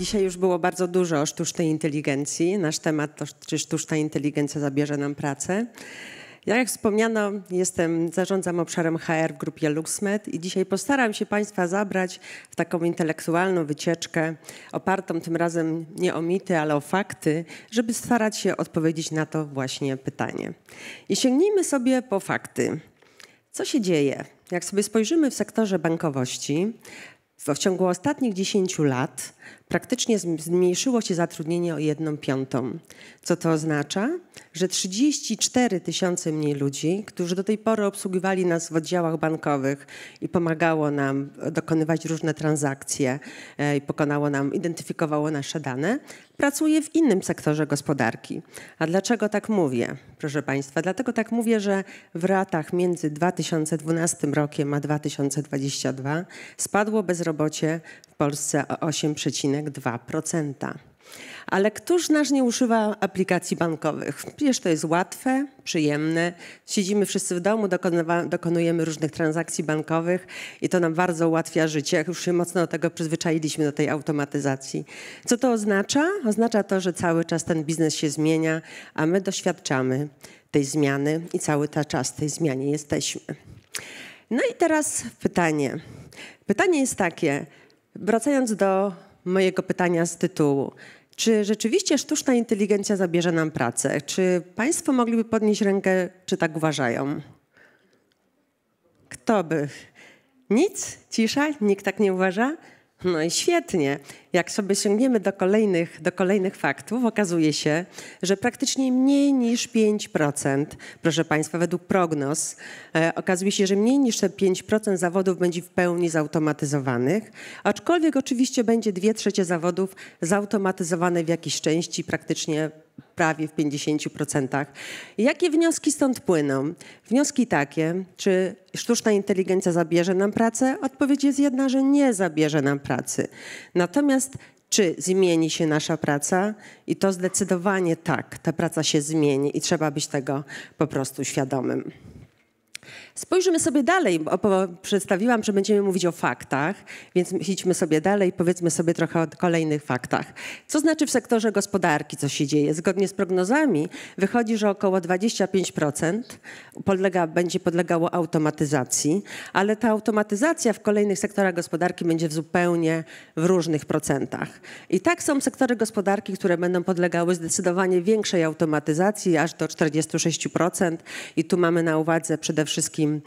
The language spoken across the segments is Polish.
Dzisiaj już było bardzo dużo o sztucznej inteligencji. Nasz temat to, czy sztuczna inteligencja zabierze nam pracę. Ja, jak wspomniano, jestem, zarządzam obszarem HR w grupie LuxMed i dzisiaj postaram się Państwa zabrać w taką intelektualną wycieczkę, opartą tym razem nie o mity, ale o fakty, żeby starać się odpowiedzieć na to właśnie pytanie. I sięgnijmy sobie po fakty. Co się dzieje? Jak sobie spojrzymy w sektorze bankowości, w ciągu ostatnich 10 lat praktycznie zmniejszyło się zatrudnienie o jedną piątą. Co to oznacza? Że 34 tysiące mniej ludzi, którzy do tej pory obsługiwali nas w oddziałach bankowych i pomagało nam e, dokonywać różne transakcje e, i pokonało nam, identyfikowało nasze dane, pracuje w innym sektorze gospodarki. A dlaczego tak mówię, proszę Państwa? Dlatego tak mówię, że w ratach między 2012 rokiem a 2022 spadło bezrobocie Polsce o 8,2%. Ale któż nasz nie używa aplikacji bankowych? Przecież to jest łatwe, przyjemne. Siedzimy wszyscy w domu, dokonujemy różnych transakcji bankowych i to nam bardzo ułatwia życie. Już się mocno do tego przyzwyczailiśmy, do tej automatyzacji. Co to oznacza? Oznacza to, że cały czas ten biznes się zmienia, a my doświadczamy tej zmiany i cały ten czas tej zmianie jesteśmy. No i teraz pytanie. Pytanie jest takie, Wracając do mojego pytania z tytułu. Czy rzeczywiście sztuczna inteligencja zabierze nam pracę? Czy Państwo mogliby podnieść rękę, czy tak uważają? Kto by? Nic? Cisza? Nikt tak nie uważa? No i świetnie. Jak sobie sięgniemy do kolejnych, do kolejnych faktów, okazuje się, że praktycznie mniej niż 5%, proszę Państwa, według prognoz, e, okazuje się, że mniej niż te 5% zawodów będzie w pełni zautomatyzowanych, aczkolwiek oczywiście będzie 2 trzecie zawodów zautomatyzowane w jakiejś części, praktycznie prawie w 50%. Jakie wnioski stąd płyną? Wnioski takie, czy sztuczna inteligencja zabierze nam pracę? Odpowiedź jest jedna, że nie zabierze nam pracy. Natomiast czy zmieni się nasza praca? I to zdecydowanie tak, ta praca się zmieni i trzeba być tego po prostu świadomym. Spojrzymy sobie dalej, bo przedstawiłam, że będziemy mówić o faktach, więc idźmy sobie dalej, powiedzmy sobie trochę o kolejnych faktach. Co znaczy w sektorze gospodarki, co się dzieje? Zgodnie z prognozami wychodzi, że około 25% podlega, będzie podlegało automatyzacji, ale ta automatyzacja w kolejnych sektorach gospodarki będzie w zupełnie w różnych procentach. I tak są sektory gospodarki, które będą podlegały zdecydowanie większej automatyzacji, aż do 46%. I tu mamy na uwadze przede wszystkim wszystkim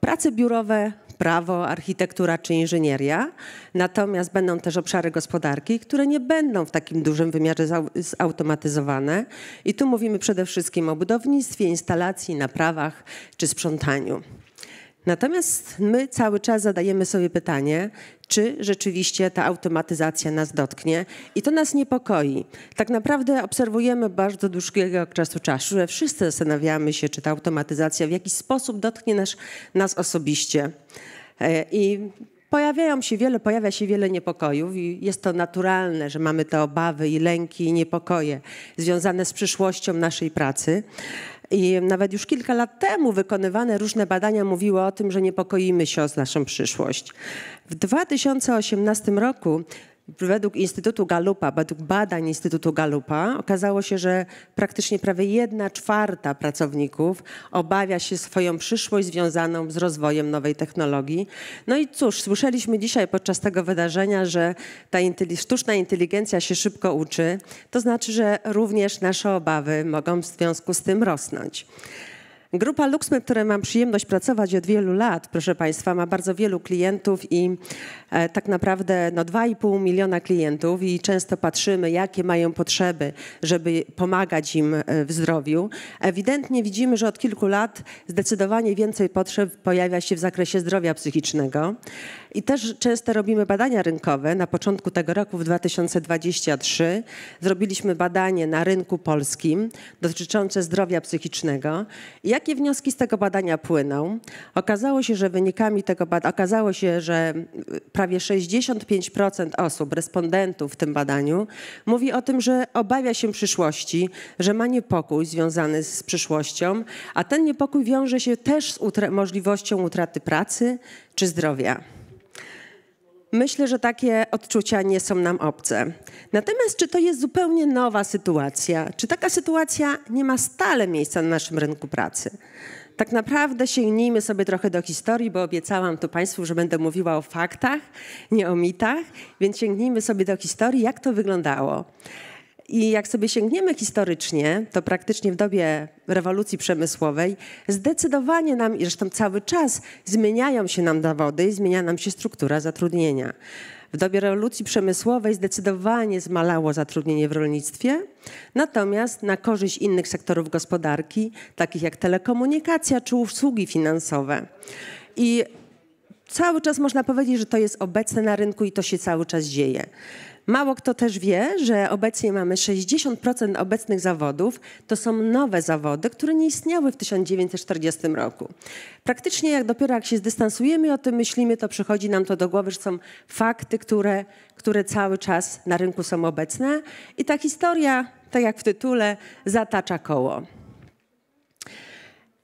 prace biurowe, prawo, architektura czy inżynieria. Natomiast będą też obszary gospodarki, które nie będą w takim dużym wymiarze zautomatyzowane. I tu mówimy przede wszystkim o budownictwie, instalacji, naprawach czy sprzątaniu. Natomiast my cały czas zadajemy sobie pytanie, czy rzeczywiście ta automatyzacja nas dotknie i to nas niepokoi. Tak naprawdę obserwujemy bardzo dłuższego czasu czasu, że wszyscy zastanawiamy się, czy ta automatyzacja w jakiś sposób dotknie nas, nas osobiście. E, I pojawiają się wiele, pojawia się wiele niepokojów i jest to naturalne, że mamy te obawy i lęki i niepokoje związane z przyszłością naszej pracy. I nawet już kilka lat temu wykonywane różne badania mówiły o tym, że niepokoimy się o naszą przyszłość. W 2018 roku według Instytutu Galupa, według badań Instytutu Galupa, okazało się, że praktycznie prawie jedna czwarta pracowników obawia się swoją przyszłość związaną z rozwojem nowej technologii. No i cóż, słyszeliśmy dzisiaj podczas tego wydarzenia, że ta sztuczna inteligencja się szybko uczy, to znaczy, że również nasze obawy mogą w związku z tym rosnąć. Grupa Luxme, w której mam przyjemność pracować od wielu lat, proszę Państwa, ma bardzo wielu klientów i e, tak naprawdę no, 2,5 miliona klientów i często patrzymy, jakie mają potrzeby, żeby pomagać im e, w zdrowiu. Ewidentnie widzimy, że od kilku lat zdecydowanie więcej potrzeb pojawia się w zakresie zdrowia psychicznego. I też często robimy badania rynkowe. Na początku tego roku, w 2023, zrobiliśmy badanie na rynku polskim dotyczące zdrowia psychicznego. Jak Jakie wnioski z tego badania płyną? Okazało się, że wynikami tego badania, okazało się, że y, prawie 65% osób, respondentów w tym badaniu, mówi o tym, że obawia się przyszłości, że ma niepokój związany z przyszłością, a ten niepokój wiąże się też z możliwością utraty pracy czy zdrowia. Myślę, że takie odczucia nie są nam obce. Natomiast czy to jest zupełnie nowa sytuacja? Czy taka sytuacja nie ma stale miejsca na naszym rynku pracy? Tak naprawdę sięgnijmy sobie trochę do historii, bo obiecałam tu Państwu, że będę mówiła o faktach, nie o mitach, więc sięgnijmy sobie do historii, jak to wyglądało. I jak sobie sięgniemy historycznie, to praktycznie w dobie rewolucji przemysłowej zdecydowanie nam, i zresztą cały czas, zmieniają się nam dowody i zmienia nam się struktura zatrudnienia. W dobie rewolucji przemysłowej zdecydowanie zmalało zatrudnienie w rolnictwie, natomiast na korzyść innych sektorów gospodarki, takich jak telekomunikacja czy usługi finansowe. I cały czas można powiedzieć, że to jest obecne na rynku i to się cały czas dzieje. Mało kto też wie, że obecnie mamy 60% obecnych zawodów to są nowe zawody, które nie istniały w 1940 roku. Praktycznie jak dopiero jak się zdystansujemy o tym myślimy, to przychodzi nam to do głowy, że są fakty, które, które cały czas na rynku są obecne i ta historia, tak jak w tytule, zatacza koło.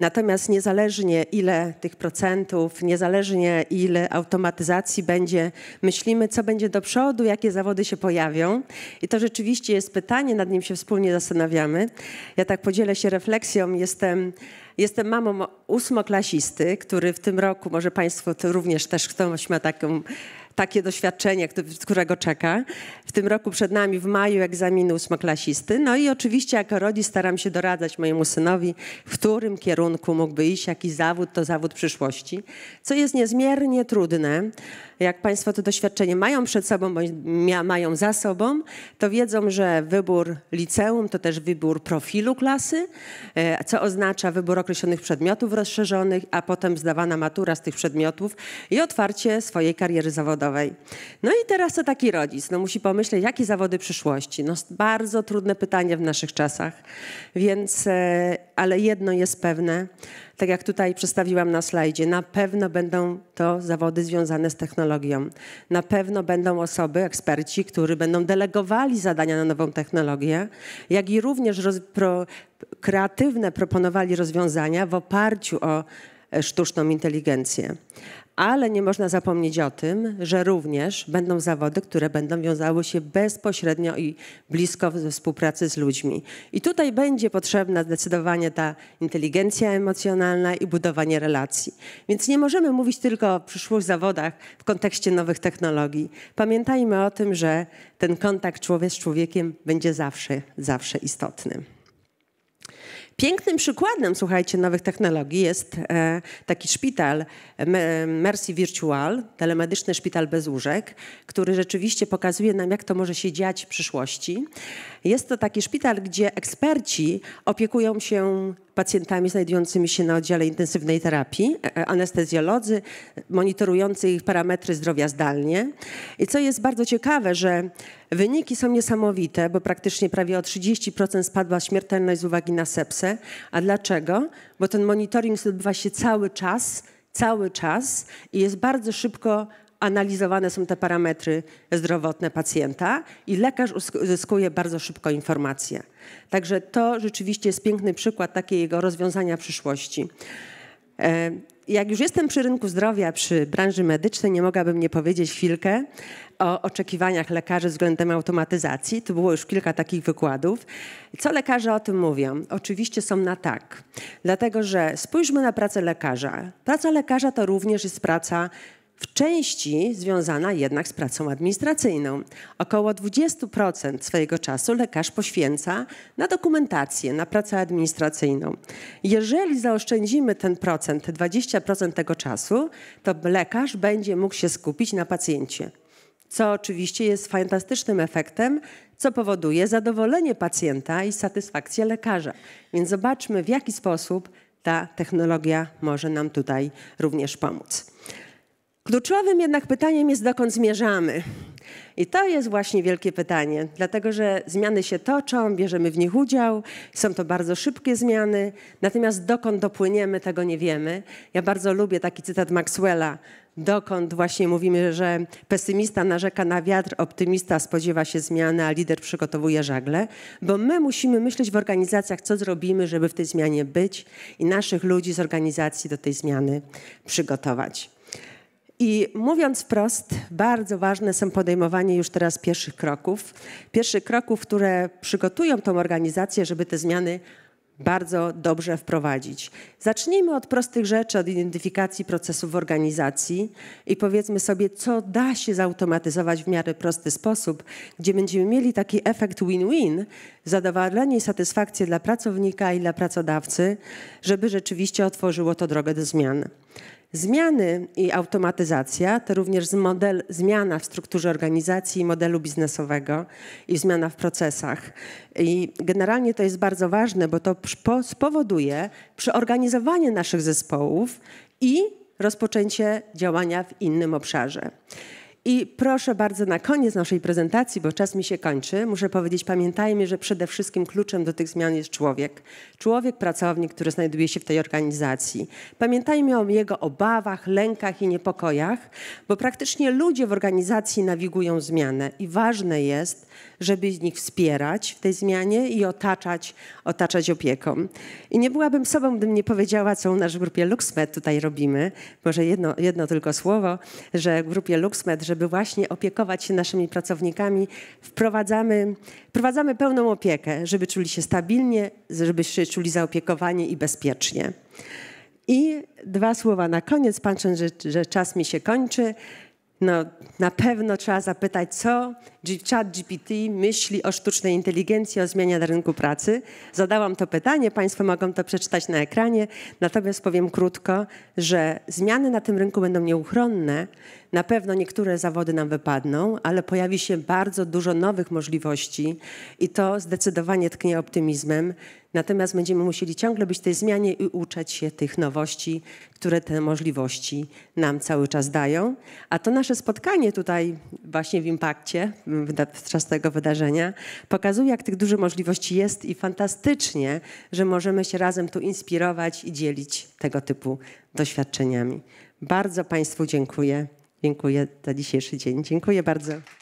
Natomiast niezależnie ile tych procentów, niezależnie ile automatyzacji będzie, myślimy, co będzie do przodu, jakie zawody się pojawią. I to rzeczywiście jest pytanie, nad nim się wspólnie zastanawiamy. Ja tak podzielę się refleksją. Jestem, jestem mamą ósmoklasisty, który w tym roku, może Państwo również też ktoś ma taką takie doświadczenie, którego czeka. W tym roku przed nami w maju egzaminy ósmoklasisty. No i oczywiście jako rodzic staram się doradzać mojemu synowi, w którym kierunku mógłby iść, jaki zawód to zawód przyszłości, co jest niezmiernie trudne. Jak Państwo to doświadczenie mają przed sobą, bądź mają za sobą, to wiedzą, że wybór liceum to też wybór profilu klasy, e, co oznacza wybór określonych przedmiotów rozszerzonych, a potem zdawana matura z tych przedmiotów i otwarcie swojej kariery zawodowej no i teraz to taki rodzic, no musi pomyśleć, jakie zawody przyszłości. No bardzo trudne pytanie w naszych czasach, więc, e, ale jedno jest pewne, tak jak tutaj przedstawiłam na slajdzie, na pewno będą to zawody związane z technologią. Na pewno będą osoby, eksperci, którzy będą delegowali zadania na nową technologię, jak i również roz, pro, kreatywne proponowali rozwiązania w oparciu o e, sztuczną inteligencję ale nie można zapomnieć o tym, że również będą zawody, które będą wiązały się bezpośrednio i blisko ze współpracy z ludźmi. I tutaj będzie potrzebna zdecydowanie ta inteligencja emocjonalna i budowanie relacji. Więc nie możemy mówić tylko o przyszłych zawodach w kontekście nowych technologii. Pamiętajmy o tym, że ten kontakt człowiek z człowiekiem będzie zawsze, zawsze istotny. Pięknym przykładem, słuchajcie, nowych technologii jest e, taki szpital e, Mercy Virtual, telemedyczny szpital bez łóżek, który rzeczywiście pokazuje nam, jak to może się dziać w przyszłości. Jest to taki szpital, gdzie eksperci opiekują się pacjentami znajdującymi się na oddziale intensywnej terapii, e, e, anestezjolodzy, monitorujący ich parametry zdrowia zdalnie. I co jest bardzo ciekawe, że wyniki są niesamowite, bo praktycznie prawie o 30% spadła śmiertelność z uwagi na sepsę. A dlaczego? Bo ten monitoring odbywa się cały czas, cały czas i jest bardzo szybko analizowane są te parametry zdrowotne pacjenta i lekarz uzyskuje bardzo szybko informacje. Także to rzeczywiście jest piękny przykład takiego rozwiązania przyszłości. E, jak już jestem przy rynku zdrowia, przy branży medycznej, nie mogłabym nie powiedzieć chwilkę o oczekiwaniach lekarzy względem automatyzacji. Tu było już kilka takich wykładów. Co lekarze o tym mówią? Oczywiście są na tak, dlatego że spójrzmy na pracę lekarza. Praca lekarza to również jest praca w części związana jednak z pracą administracyjną. Około 20% swojego czasu lekarz poświęca na dokumentację, na pracę administracyjną. Jeżeli zaoszczędzimy ten procent, te 20% tego czasu, to lekarz będzie mógł się skupić na pacjencie co oczywiście jest fantastycznym efektem, co powoduje zadowolenie pacjenta i satysfakcję lekarza. Więc zobaczmy, w jaki sposób ta technologia może nam tutaj również pomóc. Kluczowym jednak pytaniem jest, dokąd zmierzamy. I to jest właśnie wielkie pytanie, dlatego że zmiany się toczą, bierzemy w nich udział, są to bardzo szybkie zmiany, natomiast dokąd dopłyniemy, tego nie wiemy. Ja bardzo lubię taki cytat Maxwella, dokąd właśnie mówimy, że pesymista narzeka na wiatr, optymista spodziewa się zmiany, a lider przygotowuje żagle, bo my musimy myśleć w organizacjach, co zrobimy, żeby w tej zmianie być i naszych ludzi z organizacji do tej zmiany przygotować. I mówiąc wprost, bardzo ważne są podejmowanie już teraz pierwszych kroków. Pierwszych kroków, które przygotują tą organizację, żeby te zmiany bardzo dobrze wprowadzić. Zacznijmy od prostych rzeczy, od identyfikacji procesów w organizacji i powiedzmy sobie, co da się zautomatyzować w miarę prosty sposób, gdzie będziemy mieli taki efekt win-win, zadowolenie i satysfakcję dla pracownika i dla pracodawcy, żeby rzeczywiście otworzyło to drogę do zmian. Zmiany i automatyzacja to również model, zmiana w strukturze organizacji i modelu biznesowego i zmiana w procesach. I generalnie to jest bardzo ważne, bo to spowoduje przeorganizowanie naszych zespołów i rozpoczęcie działania w innym obszarze. I proszę bardzo, na koniec naszej prezentacji, bo czas mi się kończy, muszę powiedzieć, pamiętajmy, że przede wszystkim kluczem do tych zmian jest człowiek. Człowiek, pracownik, który znajduje się w tej organizacji. Pamiętajmy o jego obawach, lękach i niepokojach, bo praktycznie ludzie w organizacji nawigują zmianę i ważne jest, żeby ich wspierać w tej zmianie i otaczać, otaczać opieką. I nie byłabym sobą, gdybym nie powiedziała, co u nas w grupie LuxMed tutaj robimy. Może jedno, jedno tylko słowo, że w grupie LuxMed, żeby żeby właśnie opiekować się naszymi pracownikami, wprowadzamy, wprowadzamy pełną opiekę, żeby czuli się stabilnie, żeby się czuli zaopiekowani i bezpiecznie. I dwa słowa na koniec. Patrzę, że, że czas mi się kończy no, na pewno trzeba zapytać, co chat GPT myśli o sztucznej inteligencji, o zmianie na rynku pracy. Zadałam to pytanie, Państwo mogą to przeczytać na ekranie, natomiast powiem krótko, że zmiany na tym rynku będą nieuchronne. Na pewno niektóre zawody nam wypadną, ale pojawi się bardzo dużo nowych możliwości i to zdecydowanie tknie optymizmem. Natomiast będziemy musieli ciągle być w tej zmianie i uczyć się tych nowości, które te możliwości nam cały czas dają. A to nasze spotkanie tutaj właśnie w Impakcie podczas tego wydarzenia pokazuje, jak tych dużych możliwości jest i fantastycznie, że możemy się razem tu inspirować i dzielić tego typu doświadczeniami. Bardzo Państwu dziękuję. Dziękuję za dzisiejszy dzień. Dziękuję bardzo.